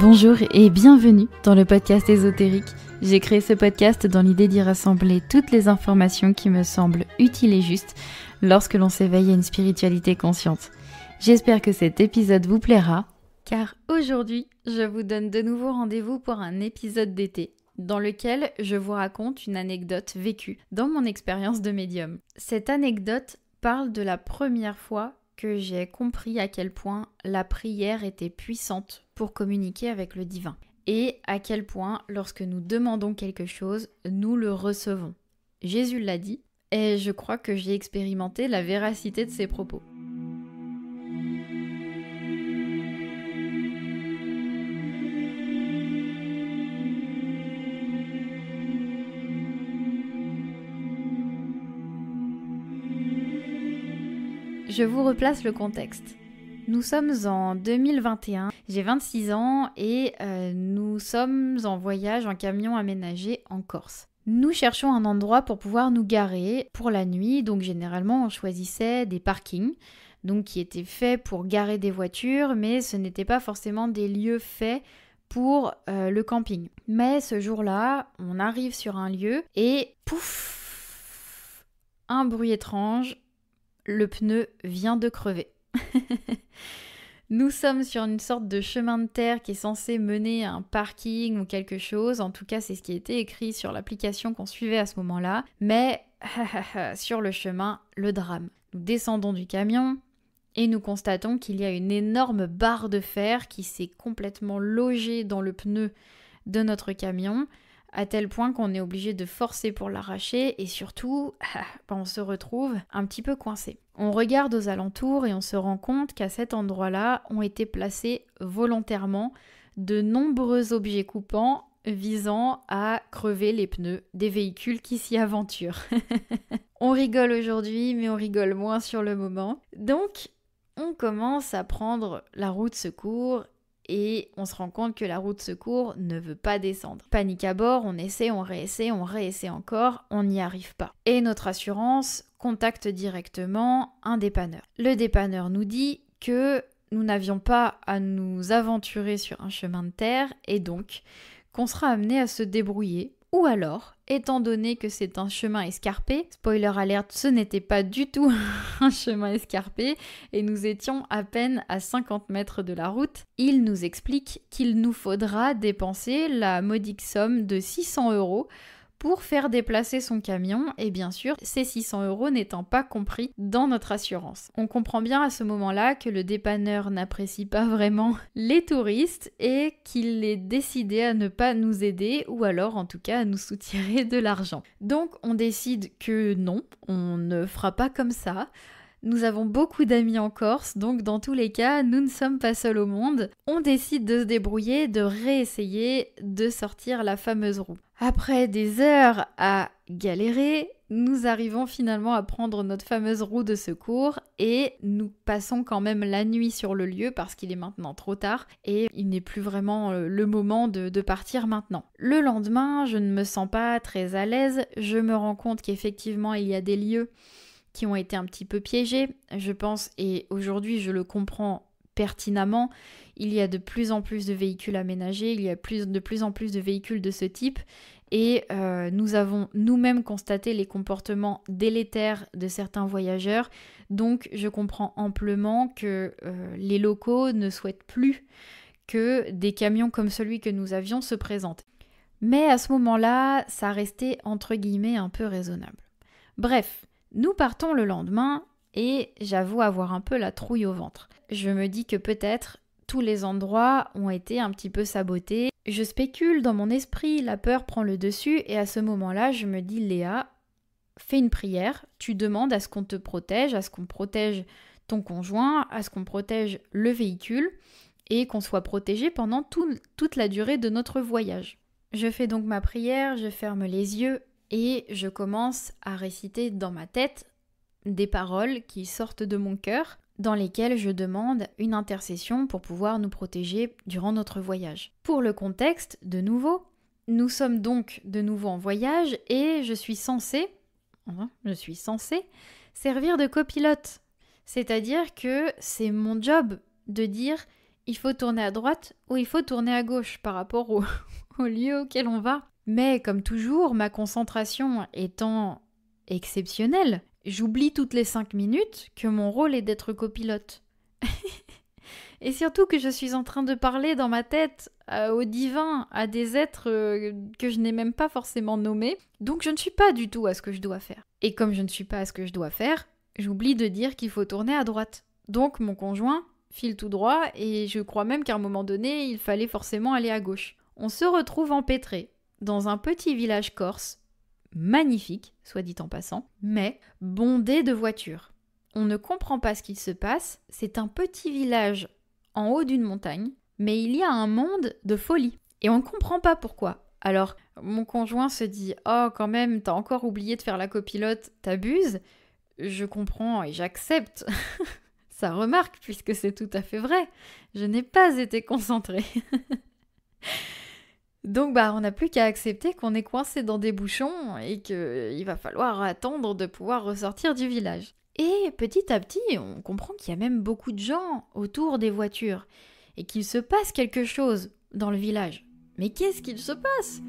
Bonjour et bienvenue dans le podcast ésotérique. J'ai créé ce podcast dans l'idée d'y rassembler toutes les informations qui me semblent utiles et justes lorsque l'on s'éveille à une spiritualité consciente. J'espère que cet épisode vous plaira, car aujourd'hui, je vous donne de nouveau rendez-vous pour un épisode d'été dans lequel je vous raconte une anecdote vécue dans mon expérience de médium. Cette anecdote parle de la première fois que j'ai compris à quel point la prière était puissante pour communiquer avec le divin et à quel point lorsque nous demandons quelque chose, nous le recevons. Jésus l'a dit et je crois que j'ai expérimenté la véracité de ses propos. Je vous replace le contexte. Nous sommes en 2021, j'ai 26 ans et euh, nous sommes en voyage en camion aménagé en Corse. Nous cherchons un endroit pour pouvoir nous garer pour la nuit, donc généralement on choisissait des parkings, donc qui étaient faits pour garer des voitures, mais ce n'était pas forcément des lieux faits pour euh, le camping. Mais ce jour-là, on arrive sur un lieu et pouf Un bruit étrange, le pneu vient de crever. Nous sommes sur une sorte de chemin de terre qui est censé mener à un parking ou quelque chose. En tout cas, c'est ce qui était écrit sur l'application qu'on suivait à ce moment-là. Mais sur le chemin, le drame. Nous descendons du camion et nous constatons qu'il y a une énorme barre de fer qui s'est complètement logée dans le pneu de notre camion à tel point qu'on est obligé de forcer pour l'arracher et surtout, bah, on se retrouve un petit peu coincé. On regarde aux alentours et on se rend compte qu'à cet endroit-là ont été placés volontairement de nombreux objets coupants visant à crever les pneus des véhicules qui s'y aventurent. on rigole aujourd'hui, mais on rigole moins sur le moment. Donc, on commence à prendre la route secours et on se rend compte que la route de secours ne veut pas descendre. Panique à bord, on essaie, on réessaie, on réessaie encore, on n'y arrive pas. Et notre assurance contacte directement un dépanneur. Le dépanneur nous dit que nous n'avions pas à nous aventurer sur un chemin de terre et donc qu'on sera amené à se débrouiller ou alors, étant donné que c'est un chemin escarpé, spoiler alerte, ce n'était pas du tout un chemin escarpé et nous étions à peine à 50 mètres de la route, il nous explique qu'il nous faudra dépenser la modique somme de 600 euros pour faire déplacer son camion et bien sûr ces 600 euros n'étant pas compris dans notre assurance. On comprend bien à ce moment-là que le dépanneur n'apprécie pas vraiment les touristes et qu'il est décidé à ne pas nous aider ou alors en tout cas à nous soutirer de l'argent. Donc on décide que non, on ne fera pas comme ça. Nous avons beaucoup d'amis en Corse, donc dans tous les cas, nous ne sommes pas seuls au monde. On décide de se débrouiller, de réessayer de sortir la fameuse roue. Après des heures à galérer, nous arrivons finalement à prendre notre fameuse roue de secours et nous passons quand même la nuit sur le lieu parce qu'il est maintenant trop tard et il n'est plus vraiment euh, le moment de, partir maintenant. Le lendemain, je ne me sens pas très à l'aise, je me rends compte qu'effectivement il y a des lieux qui ont été un petit peu piégés, je pense, et aujourd'hui je le comprends pertinemment, il y a de plus en plus de véhicules aménagés, il y a plus, de plus en plus de véhicules de ce type, et euh, nous avons nous-mêmes constaté les comportements délétères de certains voyageurs, donc je comprends amplement que euh, les locaux ne souhaitent plus que des camions comme celui que nous avions se présentent. Mais à ce moment-là, ça restait entre guillemets un peu raisonnable. Bref, nous partons le lendemain et j'avoue avoir un peu la trouille au ventre. Je me dis que peut-être tous les endroits ont été un petit peu sabotés. Je spécule dans mon esprit, la peur prend le dessus et à ce moment-là, je me dis Léa, fais une prière, tu demandes à ce qu'on te protège, à ce qu'on protège ton conjoint, à ce qu'on protège le véhicule et qu'on soit protégé pendant toute la durée de notre voyage. Je fais donc ma prière, je ferme les yeux et je commence à réciter dans ma tête des paroles qui sortent de mon cœur dans lesquelles je demande une intercession pour pouvoir nous protéger durant notre voyage. Pour le contexte, de nouveau, nous sommes donc de nouveau en voyage et je suis censée, je suis censée, servir de copilote. C'est-à-dire que c'est mon job de dire il faut tourner à droite ou il faut tourner à gauche par rapport au lieu auquel on va. Mais comme toujours, ma concentration étant exceptionnelle, j'oublie toutes les cinq minutes que mon rôle est d'être copilote. Et surtout que je suis en train de parler dans ma tête euh, au divin, à des êtres euh, que je n'ai même pas forcément nommés. Donc je ne suis pas du tout à ce que je dois faire. Et comme je ne suis pas à ce que je dois faire, j'oublie de dire qu'il faut tourner à droite. Donc mon conjoint file tout droit et je crois même qu'à un moment donné, il fallait forcément aller à gauche. On se retrouve empêtré dans un petit village corse, magnifique, soit dit en passant, mais bondé de voitures. On ne comprend pas ce qu'il se passe, c'est un petit village en haut d'une montagne, mais il y a un monde de folie. Et on ne comprend pas pourquoi. Alors, mon conjoint se dit Oh, quand même, t'as encore oublié de faire la copilote, t'abuses. Je comprends et j'accepte sa remarque, puisque c'est tout à fait vrai. Je n'ai pas été concentrée. Donc bah on n'a plus qu'à accepter qu'on est coincé dans des bouchons et qu'il va falloir attendre de pouvoir ressortir du village. Et petit à petit, on comprend qu'il y a même beaucoup de gens autour des voitures et qu'il se passe quelque chose dans le village. Mais qu'est-ce qu'il se passe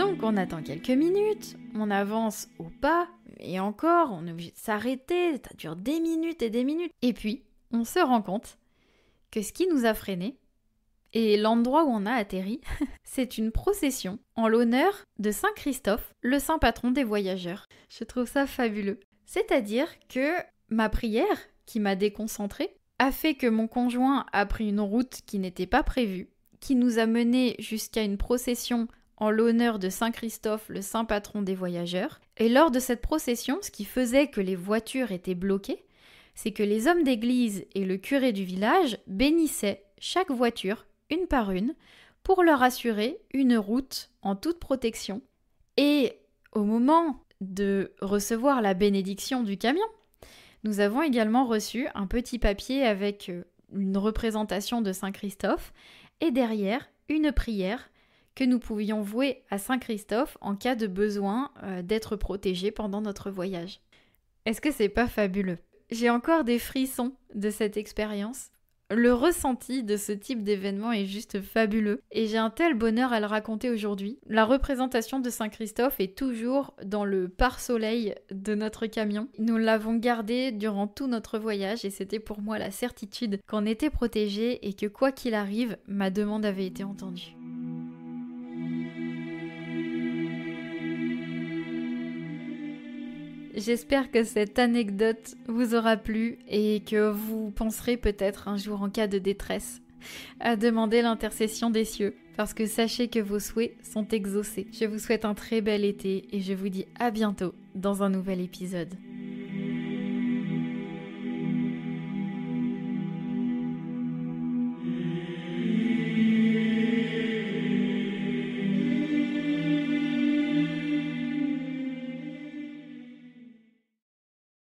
Donc on attend quelques minutes, on avance au pas, et encore, on est obligé de s'arrêter, ça dure des minutes et des minutes. Et puis, on se rend compte que ce qui nous a freiné et l'endroit où on a atterri, c'est une procession en l'honneur de Saint Christophe, le saint patron des voyageurs. Je trouve ça fabuleux. C'est-à-dire que ma prière, qui m'a déconcentré a fait que mon conjoint a pris une route qui n'était pas prévue, qui nous a menés jusqu'à une procession en l'honneur de Saint Christophe, le saint patron des voyageurs. Et lors de cette procession, ce qui faisait que les voitures étaient bloquées, c'est que les hommes d'église et le curé du village bénissaient chaque voiture, une par une, pour leur assurer une route en toute protection. Et au moment de recevoir la bénédiction du camion, nous avons également reçu un petit papier avec euh, une représentation de Saint Christophe et derrière une prière que nous pouvions vouer à Saint Christophe en cas de besoin euh, d'être protégé pendant notre voyage. Est-ce que c'est pas fabuleux J'ai encore des frissons de cette expérience. Le ressenti de ce type d'événement est juste fabuleux et j'ai un tel bonheur à le raconter aujourd'hui. La représentation de Saint-Christophe est toujours dans le pare-soleil de notre camion. Nous l'avons gardé durant tout notre voyage et c'était pour moi la certitude qu'on était protégé et que quoi qu'il arrive, ma demande avait été entendue. J'espère que cette anecdote vous aura plu et que vous penserez peut-être un jour en cas de détresse à demander l'intercession des cieux, parce que sachez que vos souhaits sont exaucés. Je vous souhaite un très bel été et je vous dis à bientôt dans un nouvel épisode.